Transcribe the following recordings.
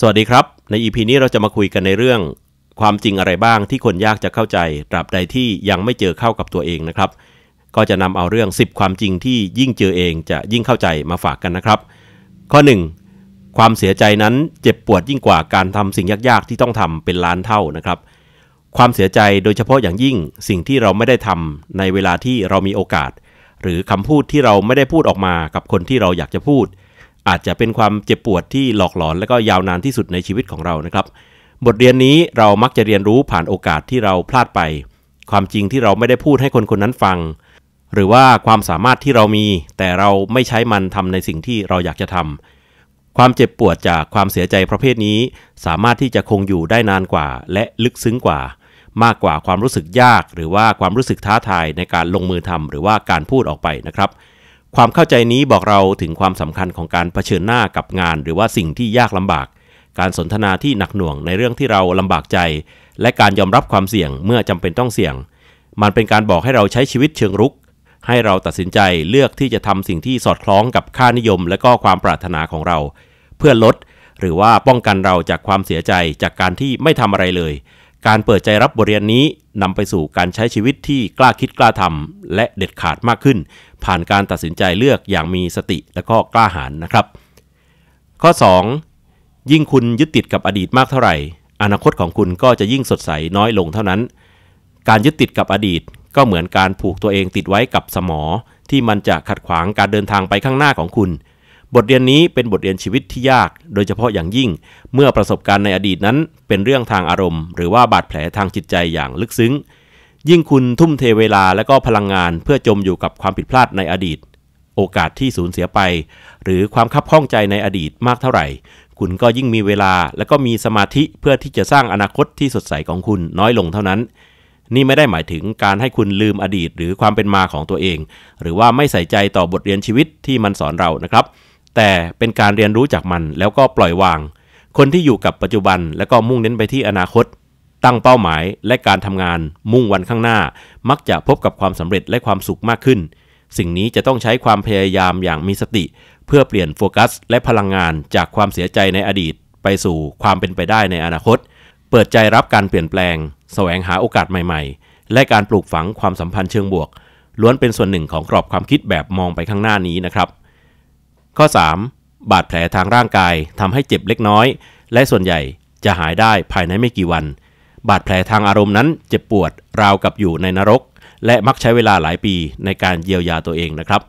สวัสดีครับ ในอีพีนี้เราจะมาคุยกันในเรื่อง ความจริงอะไรบ้างที่คนยากจะเข้าใจตราบใดที่ยังไม่เจอเข้ากับตัวเองนะครับ ก็จะนำเอาเรื่อง10 ความจริงที่ยิ่งเจอเองจะยิ่งเข้าใจมาฝากกันนะครับข้อ1 ความเสียใจนั้นเจ็บปวดยิ่งกว่าการทำสิ่งยากๆ ที่ต้องทำเป็นล้านเท่านะครับ ความเสียใจโดยเฉพาะอย่างยิ่งสิ่งที่เราไม่ได้ทำในเวลาที่เรามีโอกาส หรือคำพูดที่เราไม่ได้พูดออกมากับคนที่เราอยากจะพูดเอาจจะเป็นความเจ็บปวดที่หลอกหลอนและก็ยาวนานที่สุดในชีวิตของเรานะครับ บทเรียนนี้เรามักจะเรียนรู้ผ่านโอกาสที่เราพลาดไป ความจริงที่เราไม่ได้พูดให้คนคนนั้นฟัง หรือว่าความสามารถที่เรามี แต่เราไม่ใช้มันทำในสิ่งที่เราอยากจะทำ ความเจ็บปวดจากความเสียใจประเภทนี้ สามารถที่จะคงอยู่ได้นานกว่า และลึกซึ้งกว่า มากกว่าความรู้สึกยาก หรือว่าความรู้สึกท้าทายในการลงมือทำ หรือว่าการพูดออกไปนะครับเความเข้าใจนี้บอกเราถึงความสำคัญของการเผชิญหน้ากับงานหรือว่าสิ่งที่ยากลำบาก การสนทนาที่หนักหน่วงในเรื่องที่เราลำบากใจ และการยอมรับความเสี่ยงเมื่อจำเป็นต้องเสี่ยง มันเป็นการบอกให้เราใช้ชีวิตเชิงรุก ให้เราตัดสินใจเลือกที่จะทำสิ่งที่สอดคล้องกับค่านิยมและก็ความปรารถนาของเรา เพื่อลดหรือว่าป้องกันเราจากความเสียใจจากการที่ไม่ทำอะไรเลยการเปิดใจรับบทเรียนนี้นำไปสู่การใช้ชีวิตที่กล้าคิดกล้าทำและเด็ดขาดมากขึ้น ผ่านการตัดสินใจเลือกอย่างมีสติและก็กล้าหาญนะครับ ข้อ 2. ยิ่งคุณยึดติดกับอดีตมากเท่าไหร่อนาคตของคุณก็จะยิ่งสดใสน้อยลงเท่านั้น การยึดติดกับอดีตก็เหมือนการผูกตัวเองติดไว้กับสมอ ที่มันจะขัดขวางการเดินทางไปข้างหน้าของคุณบทเรียนนี้เป็นบทเรียนชีวิตที่ยากโดยเฉพาะอย่างยิ่ง เมื่อประสบการณ์ในอดีตนั้นเป็นเรื่องทางอารมณ์ หรือว่าบาดแผลทางจิตใจอย่างลึกซึ้งยิ่งคุณทุ่มเทเวลาและก็พลังงานเพื่อจมอยู่กับความผิดพลาดในอดีต โอกาสที่สูญเสียไป หรือความคับข้องใจในอดีตมากเท่าไหร่ คุณก็ยิ่งมีเวลา และก็มีสมาธิเพื่อที่จะสร้างอนาคตที่สดใสของคุณน้อยลงเท่านั้น นี่ไม่ได้หมายถึงการให้คุณลืมอดีตหรือความเป็นมาของตัวเอง หรือว่าไม่ใส่ใจต่อบทเรียนชีวิตที่มันสอนเรานะครับแต่เป็นการเรียนรู้จากมันแล้วก็ปล่อยวาง คนที่อยู่กับปัจจุบันและก็มุ่งเน้นไปที่อนาคต ตั้งเป้าหมายและการทำงานมุ่งวันข้างหน้ามักจะพบกับความสำเร็จและความสุขมากขึ้น สิ่งนี้จะต้องใช้ความพยายามอย่างมีสติ เพื่อเปลี่ยนโฟกัส และพลังงานจากความเสียใจในอดีต ไปสู่ความเป็นไปได้ในอนาคต เปิดใจรับการเปลี่ยนแปลงแสวงหาโอกาสใหม่ ๆ และการปลูกฝังความสัมพันธ์เชิงบวก ล้วนเป็นส่วนหนึ่งของกรอบความคิดแบบมองไปข้างหน้านี้นะครับข้อ 3. บาดแผลทางร่างกายทำให้เจ็บเล็กน้อย และส่วนใหญ่จะหายได้ภายในไม่กี่วัน บาดแผลทางอารมณ์นั้นเจ็บปวดราวกับอยู่ในนรก และมักใช้เวลาหลายปีในการเยียวยาตัวเองนะครับ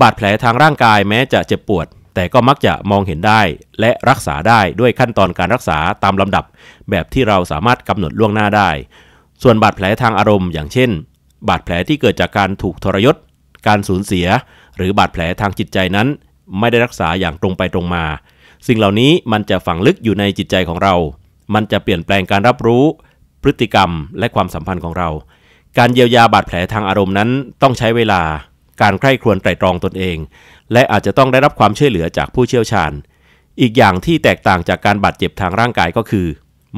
บาดแผลทางร่างกายแม้จะเจ็บปวด แต่ก็มักจะมองเห็นได้ และรักษาได้ด้วยขั้นตอนการรักษาตามลำดับ แบบที่เราสามารถกำหนดล่วงหน้าได้ ส่วนบาดแผลทางอารมณ์อย่างเช่น บาดแผลที่เกิดจากการถูกทรยศการสูญเสีย หรือบาดแผลทางจิตใจนั้นไม่ได้รักษาอย่างตรงไปตรงมา สิ่งเหล่านี้มันจะฝังลึกอยู่ในจิตใจของเรา มันจะเปลี่ยนแปลงการรับรู้ พฤติกรรม และความสัมพันธ์ของเรา การเยียวยาบาดแผลทางอารมณ์นั้น ต้องใช้เวลา การใคร่ครวญไตรตรองตนเอง และอาจจะต้องได้รับความช่วยเหลือจากผู้เชี่ยวชาญ อีกอย่างที่แตกต่างจากการบาดเจ็บทางร่างกายก็คือ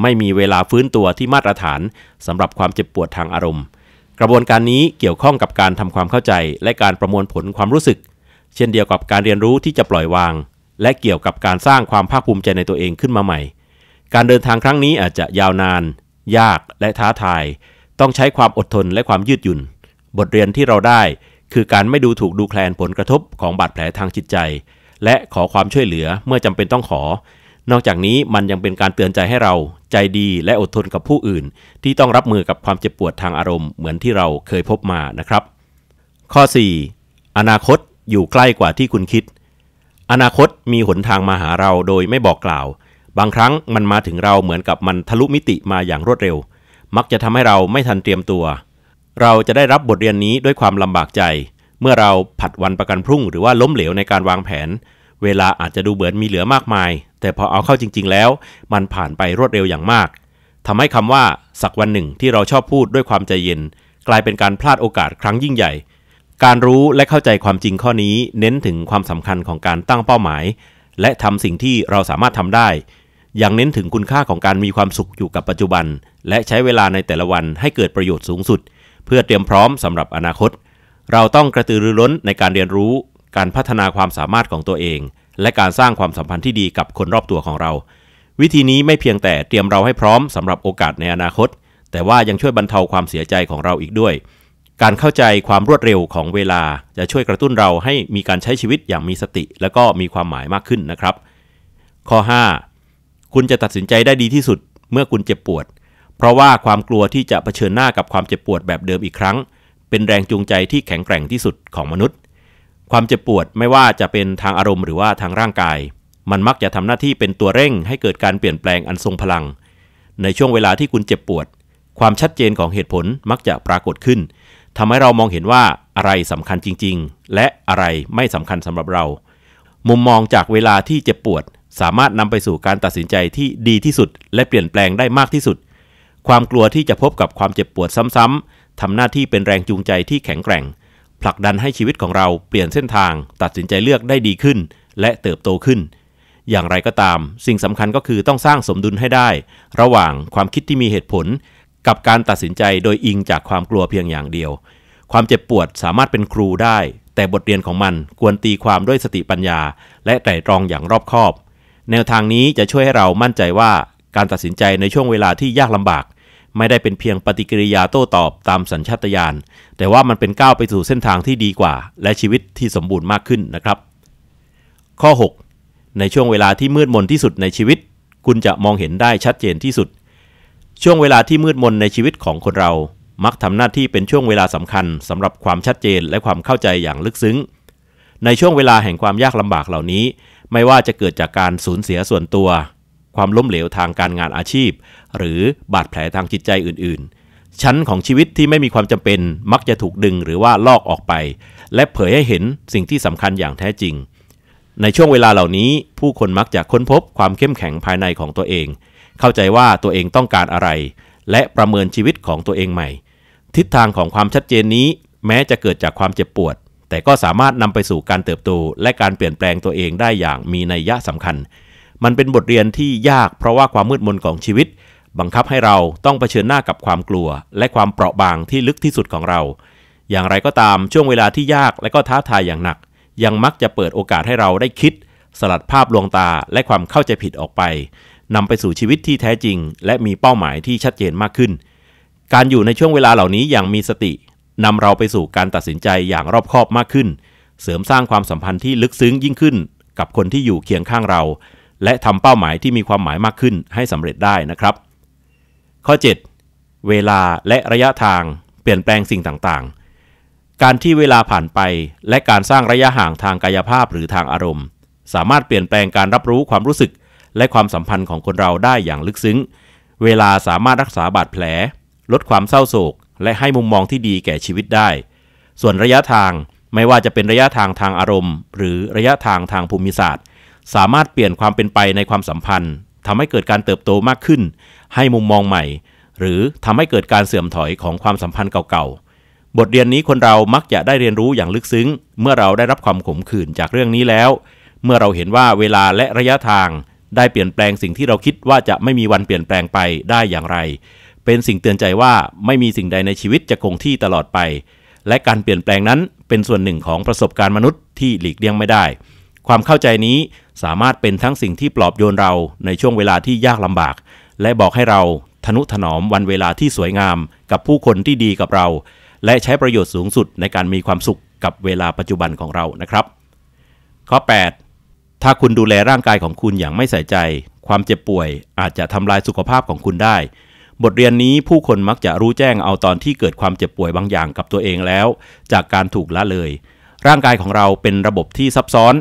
ไม่มีเวลาฟื้นตัวที่มาตรฐานสำหรับความเจ็บปวดทางอารมณ์ กระบวนการนี้เกี่ยวข้องกับการทำความเข้าใจและการประมวลผลความรู้สึกเช่นเดียวกับการเรียนรู้ที่จะปล่อยวาง และเกี่ยวกับการสร้างความภาคภูมิใจในตัวเองขึ้นมาใหม่ การเดินทางครั้งนี้อาจจะยาวนาน ยากและท้าทาย ต้องใช้ความอดทนและความยืดหยุ่น บทเรียนที่เราได้คือการไม่ดูถูกดูแคลนผลกระทบ ของบาดแผลทางจิตใจ และขอความช่วยเหลือเมื่อจำเป็นต้องขอ นอกจากนี้มันยังเป็นการเตือนใจให้เราใจดีและอดทนกับผู้อื่น ที่ต้องรับมือกับความเจ็บปวดทางอารมณ์เหมือนที่เราเคยพบมานะครับ ข้อ4อนาคตอยู่ใกล้กว่าที่คุณคิด อนาคตมีหนทางมาหาเราโดยไม่บอกกล่าว บางครั้งมันมาถึงเราเหมือนกับมันทะลุมิติมาอย่างรวดเร็ว มักจะทำให้เราไม่ทันเตรียมตัว เราจะได้รับบทเรียนนี้ด้วยความลำบากใจ เมื่อเราผัดวันประกันพรุ่งหรือว่าล้มเหลวในการวางแผน เวลาอาจจะดูเบือนมีเหลือมากมาย แต่พอเอาเข้าจริง ๆ แล้ว มันผ่านไปรวดเร็วอย่างมากทำให้คำว่า สักวันหนึ่งที่เราชอบพูดด้วยความใจเย็นกลายเป็นการพลาดโอกาส ครั้งยิ่งใหญ่การรู้และเข้าใจความจริงข้อนี้เน้นถึงความสำคัญของการตั้งเป้าหมายและทำสิ่งที่เราสามารถทำได้ อย่างเน้นถึงคุณค่าของการมีความสุขอยู่กับปัจจุบันและใช้เวลาในแต่ละวันให้เกิดประโยชน์สูงสุดเพื่อเตรียมพร้อมสำหรับอนาคต เราต้องกระตือรือร้นในการเรียนรู้ การพัฒนาความสามารถของตัวเองและการสร้างความสัมพันธ์ที่ดีกับคนรอบตัวของเรา วิธีนี้ไม่เพียงแต่เตรียมเราให้พร้อมสำหรับโอกาสในอนาคต แต่ว่ายังช่วยบรรเทาความเสียใจของเราอีกด้วยการเข้าใจความรวดเร็วของเวลา จะช่วยกระตุ้นเราให้มีการใช้ชีวิตอย่างมีสติ และก็มีความหมายมากขึ้นนะครับ ข้อ5คุณจะตัดสินใจได้ดีที่สุดเมื่อคุณเจ็บปวด เพราะว่าความกลัวที่จะะเผชิญหน้ากับความเจ็บปวดแบบเดิมอีกครั้ง เป็นแรงจูงใจที่แข็งแกร่งที่สุดของมนุษย์ ความเจ็บปวดไม่ว่าจะเป็นทางอารมณ์หรือว่าทางร่างกาย มันมักจะทำหน้าที่เป็นตัวเร่งให้เกิดการเปลี่ยนแปลงอันทรงพลัง ในช่วงเวลาที่คุณเจ็บปวด ความชัดเจนของเหตุผลมักจะปรากฏขึ้นทำให้เรามองเห็นว่าอะไรสำคัญจริงๆ และอะไรไม่สำคัญสำหรับเรา มุมมองจากเวลาที่เจ็บปวด สามารถนำไปสู่การตัดสินใจที่ดีที่สุด และเปลี่ยนแปลงได้มากที่สุด ความกลัวที่จะพบกับความเจ็บปวดซ้ำๆ ทำหน้าที่เป็นแรงจูงใจที่แข็งแกร่ง ผลักดันให้ชีวิตของเราเปลี่ยนเส้นทาง ตัดสินใจเลือกได้ดีขึ้น และเติบโตขึ้น อย่างไรก็ตาม สิ่งสำคัญก็คือต้องสร้างสมดุลให้ได้ ระหว่างความคิดที่มีเหตุผลกับการตัดสินใจโดยอิงจากความกลัวเพียงอย่างเดียว ความเจ็บปวดสามารถเป็นครูได้ แต่บทเรียนของมันควรตีความด้วยสติปัญญาและไตร่ตรองอย่างรอบคอบ แนวทางนี้จะช่วยให้เรามั่นใจว่าการตัดสินใจในช่วงเวลาที่ยากลำบาก ไม่ได้เป็นเพียงปฏิกิริยาโต้ตอบตามสัญชาตญาณ แต่ว่ามันเป็นก้าวไปสู่เส้นทางที่ดีกว่าและชีวิตที่สมบูรณ์มากขึ้นนะครับ ข้อ6ในช่วงเวลาที่มืดมนที่สุดในชีวิต คุณจะมองเห็นได้ชัดเจนที่สุดช่วงเวลาที่มืดมนในชีวิตของคนเรา มักทำหน้าที่เป็นช่วงเวลาสำคัญสำหรับความชัดเจนและความเข้าใจอย่างลึกซึ้ง ในช่วงเวลาแห่งความยากลำบากเหล่านี้ ไม่ว่าจะเกิดจากการสูญเสียส่วนตัว ความล้มเหลวทางการงานอาชีพ หรือบาดแผลทางจิตใจอื่นๆ ชั้นของชีวิตที่ไม่มีความจำเป็นมักจะถูกดึงหรือว่าลอกออกไป และเผยให้เห็นสิ่งที่สำคัญอย่างแท้จริง ในช่วงเวลาเหล่านี้ผู้คนมักจะค้นพบความเข้มแข็งภายในของตัวเองเข้าใจว่าตัวเองต้องการอะไร และประเมินชีวิตของตัวเองใหม่ ทิศทางของความชัดเจนนี้ แม้จะเกิดจากความเจ็บปวด แต่ก็สามารถนำไปสู่การเติบโตและการเปลี่ยนแปลงตัวเองได้อย่างมีนัยยะสำคัญ มันเป็นบทเรียนที่ยากเพราะว่าความมืดมนของชีวิต บังคับให้เราต้องเผชิญหน้ากับความกลัว และความเปราะบางที่ลึกที่สุดของเรา อย่างไรก็ตามช่วงเวลาที่ยากและก็ท้าทายอย่างหนัก ยังมักจะเปิดโอกาสให้เราได้คิด สลัดภาพลวงตาและความเข้าใจผิดออกไปนำไปสู่ชีวิตที่แท้จริง และมีเป้าหมายที่ชัดเจนมากขึ้น การอยู่ในช่วงเวลาเหล่านี้อย่างมีสตินำเราไปสู่การตัดสินใจอย่างรอบคอบมากขึ้น เสริมสร้างความสัมพันธ์ที่ลึกซึ้งยิ่งขึ้น กับคนที่อยู่เคียงข้างเรา และทำเป้าหมายที่มีความหมายมากขึ้นให้สำเร็จได้นะครับ ข้อ7เวลาและระยะทางเปลี่ยนแปลงสิ่งต่างๆ การที่เวลาผ่านไป และการสร้างระยะห่างทางกายภาพหรือทางอารมณ์ สามารถเปลี่ยนแปลงการรับรู้ความรู้สึกและความสัมพันธ์ของคนเราได้อย่างลึกซึ้ง เวลาสามารถรักษาบาดแผล ลดความเศร้าโศก และให้มุมมองที่ดีแก่ชีวิตได้ ส่วนระยะทาง ไม่ว่าจะเป็นระยะทางทางอารมณ์ หรือระยะทางทางภูมิศาสตร์ สามารถเปลี่ยนความเป็นไปในความสัมพันธ์ ทำให้เกิดการเติบโตมากขึ้น ให้มุมมองใหม่ หรือทำให้เกิดการเสื่อมถอยของความสัมพันธ์เก่าๆ บทเรียนนี้คนเรามักจะได้เรียนรู้อย่างลึกซึ้ง เมื่อเราได้รับความขมขื่นจากเรื่องนี้แล้ว เมื่อเราเห็นว่าเวลาและระยะทางได้เปลี่ยนแปลงสิ่งที่เราคิดว่าจะไม่มีวันเปลี่ยนแปลงไปได้อย่างไร เป็นสิ่งเตือนใจว่า ไม่มีสิ่งใดในชีวิตจะคงที่ตลอดไป และการเปลี่ยนแปลงนั้น เป็นส่วนหนึ่งของประสบการณ์มนุษย์ที่หลีกเลี่ยงไม่ได้ ความเข้าใจนี้สามารถเป็นทั้งสิ่งที่ปลอบโยนเราในช่วงเวลาที่ยากลำบาก และบอกให้เราทนุถนอมวันเวลาที่สวยงาม กับผู้คนที่ดีกับเรา และใช้ประโยชน์สูงสุดในการมีความสุขกับเวลาปัจจุบันของเรา นะครับ ข้อ 8ถ้าคุณดูแลร่างกายของคุณอย่างไม่ใส่ใจ ความเจ็บป่วย อาจจะทำลายสุขภาพของคุณได้ บทเรียนนี้ผู้คนมักจะรู้แจ้งเอาตอนที่เกิดความเจ็บป่วยบางอย่างกับตัวเองแล้ว จากการถูกละเลย ร่างกายของเราเป็นระบบที่ซับซ้อน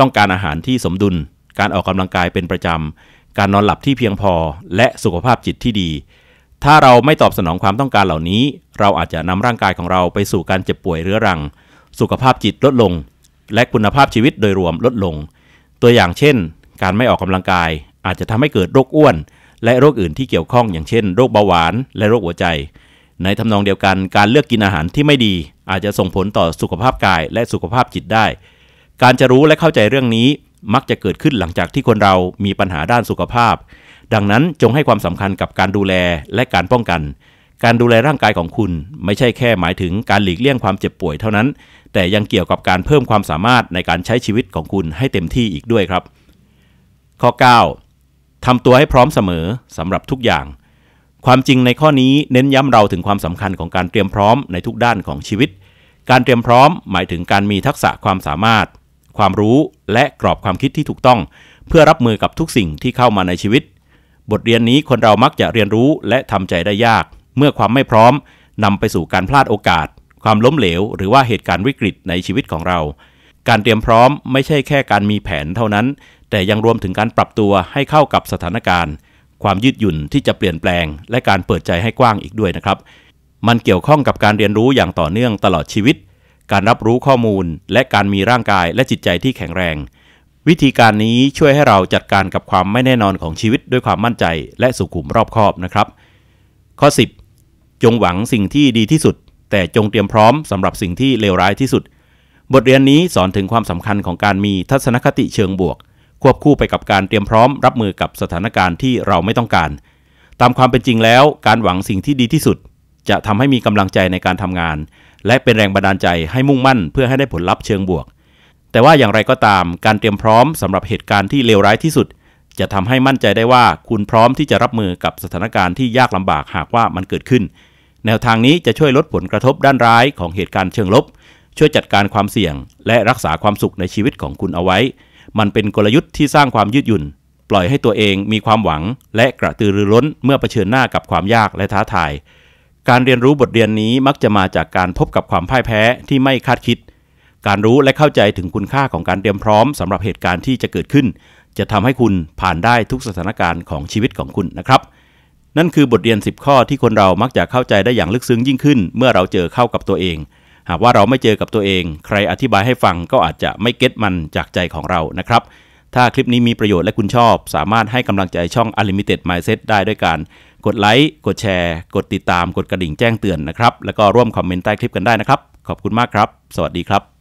ต้องการอาหารที่สมดุล การออกกำลังกายเป็นประจำการนอนหลับที่เพียงพอและสุขภาพจิตที่ดี ถ้าเราไม่ตอบสนองความต้องการเหล่านี้ เราอาจจะนำร่างกายของเราไปสู่การเจ็บป่วยเรื้อรัง สุขภาพจิตลดลง และคุณภาพชีวิตโดยรวมลดลงตัวอย่างเช่น การไม่ออกกำลังกาย อาจจะทำให้เกิดโรคอ้วน และโรคอื่นที่เกี่ยวข้องอย่างเช่น โรคเบาหวาน และโรคหัวใจ ในทำนองเดียวกันการเลือกกินอาหารที่ไม่ดี อาจจะส่งผลต่อสุขภาพกายและสุขภาพจิตได้ การจะรู้และเข้าใจเรื่องนี้มักจะเกิดขึ้นหลังจากที่คนเรามีปัญหาด้านสุขภาพ ดังนั้นจงให้ความสำคัญกับการดูแลและการป้องกันการดูแลร่างกายของคุณไม่ใช่แค่หมายถึงการหลีกเลี่ยงความเจ็บป่วยเท่านั้น แต่ยังเกี่ยวกับการเพิ่มความสามารถในการใช้ชีวิตของคุณให้เต็มที่อีกด้วยครับ ข้อ9ทำตัวให้พร้อมเสมอสำหรับทุกอย่าง ความจริงในข้อนี้เน้นย้ำเราถึงความสำคัญของการเตรียมพร้อมในทุกด้านของชีวิต การเตรียมพร้อมหมายถึงการมีทักษะความสามารถ ความรู้และกรอบความคิดที่ถูกต้อง เพื่อรับมือกับทุกสิ่งที่เข้ามาในชีวิต บทเรียนนี้คนเรามักจะเรียนรู้และทำใจได้ยากเมื่อความไม่พร้อมนำไปสู่การพลาดโอกาส ความล้มเหลว หรือว่าเหตุการณ์วิกฤตในชีวิตของเรา การเตรียมพร้อมไม่ใช่แค่ การมีแผนเท่านั้น แต่ยังรวมถึงการปรับตัวให้เข้ากับสถานการณ์ ความยืดหยุ่นที่จะเปลี่ยนแปลง และการเปิดใจให้กว้างอีกด้วยนะครับ มันเกี่ยวข้องกับการเรียนรู้อย่างต่อเนื่องตลอดชีวิต การรับรู้ข้อมูล และการมีร่างกายและจิตใจที่แข็งแรง วิธีการนี้ช่วยให้เราจัดการกับความไม่แน่นอนของชีวิตด้วยความมั่นใจ และสุขุมรอบคอบนะครับ ข้อ 10จงหวังสิ่งที่ดีที่สุด แต่จงเตรียมพร้อมสำหรับสิ่งที่เลวร้ายที่สุด บทเรียนนี้สอนถึงความสำคัญของการมีทัศนคติเชิงบวก ควบคู่ไปกับการเตรียมพร้อมรับมือกับสถานการณ์ที่เราไม่ต้องการ ตามความเป็นจริงแล้ว การหวังสิ่งที่ดีที่สุด จะทำให้มีกำลังใจในการทำงาน และเป็นแรงบันดาลใจให้มุ่งมั่น เพื่อให้ได้ผลลัพธ์เชิงบวก แต่ว่าอย่างไรก็ตามการเตรียมพร้อมสำหรับเหตุการณ์ที่เลวร้ายที่สุด จะทำให้มั่นใจได้ว่าคุณพร้อมที่จะรับมือกับสถานการณ์ที่ยากลำบากหากว่ามันเกิดขึ้นแนวทางนี้จะช่วยลดผลกระทบด้านร้ายของเหตุการณ์เชิงลบ ช่วยจัดการความเสี่ยง และรักษาความสุขในชีวิตของคุณเอาไว้ มันเป็นกลยุทธ์ที่สร้างความยืดหยุ่น ปล่อยให้ตัวเองมีความหวัง และกระตือรือร้นเมื่อเผชิญหน้ากับความยากและท้าทาย การเรียนรู้บทเรียนนี้มักจะมาจากการพบกับความพ่ายแพ้ที่ไม่คาดคิด การรู้และเข้าใจถึงคุณค่าของการเตรียมพร้อมสำหรับเหตุการณ์ที่จะเกิดขึ้น จะทำให้คุณผ่านได้ทุกสถานการณ์ของชีวิตของคุณนะครับนั่นคือบทเรียน 10 ข้อที่คนเรามักจะเข้าใจได้อย่างลึกซึ้งยิ่งขึ้น เมื่อเราเจอเข้ากับตัวเอง หากว่าเราไม่เจอกับตัวเอง ใครอธิบายให้ฟังก็อาจจะไม่เก็ตมันจากใจของเรา นะครับ ถ้าคลิปนี้มีประโยชน์และคุณชอบ สามารถให้กำลังใจช่อง Unlimited Mindset ได้ด้วยการ กดไลค์ กดแชร์ กดติดตาม กดกระดิ่งแจ้งเตือน นะครับ แล้วก็ร่วมคอมเมนต์ใต้คลิปกันได้นะครับ ขอบคุณมากครับ สวัสดีครับ